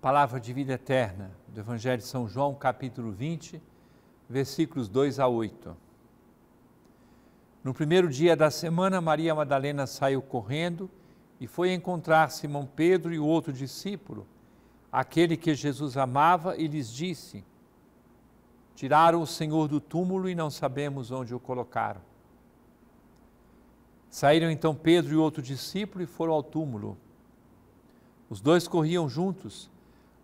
Palavra de vida eterna, do Evangelho de São João, capítulo 20, versículos 2 a 8. No primeiro dia da semana, Maria Madalena saiu correndo e foi encontrar Simão Pedro e o outro discípulo, aquele que Jesus amava, e lhes disse: Tiraram o Senhor do túmulo e não sabemos onde o colocaram. Saíram então Pedro e outro discípulo e foram ao túmulo. Os dois corriam juntos,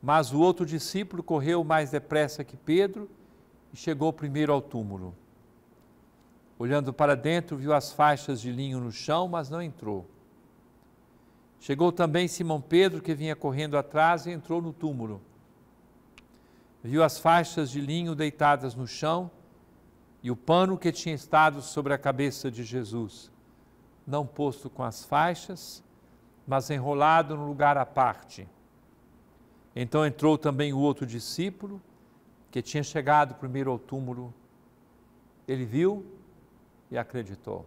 mas o outro discípulo correu mais depressa que Pedro e chegou primeiro ao túmulo. Olhando para dentro, viu as faixas de linho no chão, mas não entrou. Chegou também Simão Pedro, que vinha correndo atrás, e entrou no túmulo. Viu as faixas de linho deitadas no chão e o pano que tinha estado sobre a cabeça de Jesus, não posto com as faixas, mas enrolado num lugar à parte. Então entrou também o outro discípulo, que tinha chegado primeiro ao túmulo. Ele viu e acreditou.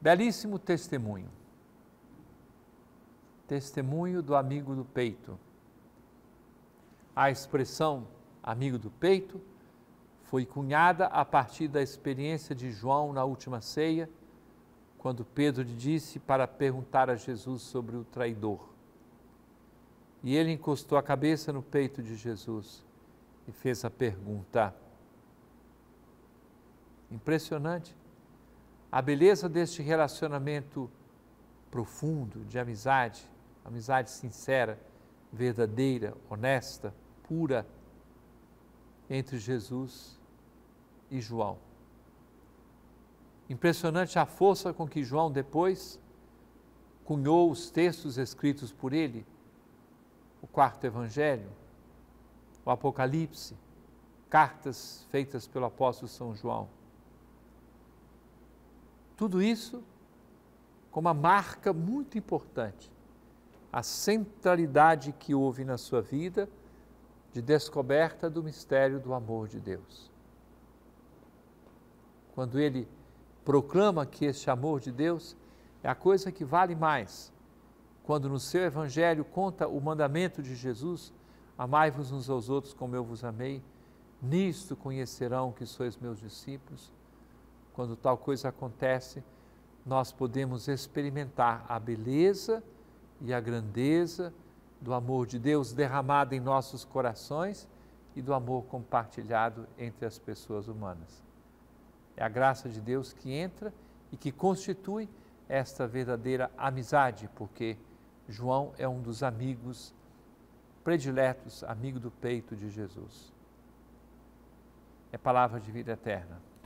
Belíssimo testemunho. Testemunho do amigo do peito. A expressão amigo do peito foi cunhada a partir da experiência de João na última ceia, quando Pedro disse para perguntar a Jesus sobre o traidor. E ele encostou a cabeça no peito de Jesus e fez a pergunta. Impressionante a beleza deste relacionamento profundo de amizade, amizade sincera, verdadeira, honesta, pura entre Jesus e João. Impressionante a força com que João depois cunhou os textos escritos por ele quarto evangelho, o Apocalipse, cartas feitas pelo apóstolo São João. Tudo isso com uma marca muito importante, a centralidade que houve na sua vida de descoberta do mistério do amor de Deus. Quando ele proclama que este amor de Deus é a coisa que vale mais quando no seu evangelho conta o mandamento de Jesus: Amai-vos uns aos outros como eu vos amei, nisto conhecerão que sois meus discípulos. Quando tal coisa acontece, nós podemos experimentar a beleza e a grandeza do amor de Deus derramado em nossos corações e do amor compartilhado entre as pessoas humanas. É a graça de Deus que entra e que constitui esta verdadeira amizade, porque João é um dos amigos prediletos, amigo do peito de Jesus. É palavra de vida eterna.